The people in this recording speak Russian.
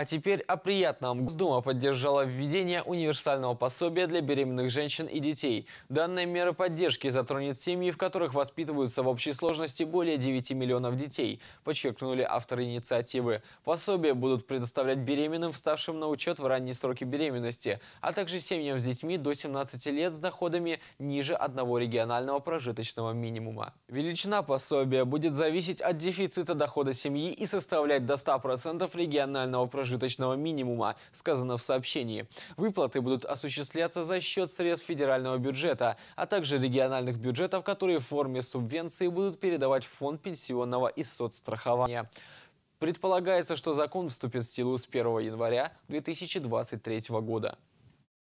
А теперь о приятном. Госдума поддержала введение универсального пособия для беременных женщин и детей. Данная мера поддержки затронет семьи, в которых воспитываются в общей сложности более 9 миллионов детей, подчеркнули авторы инициативы. Пособия будут предоставлять беременным, вставшим на учет в ранние сроки беременности, а также семьям с детьми до 17 лет с доходами ниже одного регионального прожиточного минимума. Величина пособия будет зависеть от дефицита дохода семьи и составлять до 100% регионального прожиточного прожиточного минимума, сказано в сообщении. Выплаты будут осуществляться за счет средств федерального бюджета, а также региональных бюджетов, которые в форме субвенции будут передавать в фонд пенсионного и соцстрахования. Предполагается, что закон вступит в силу с 1 января 2023 года.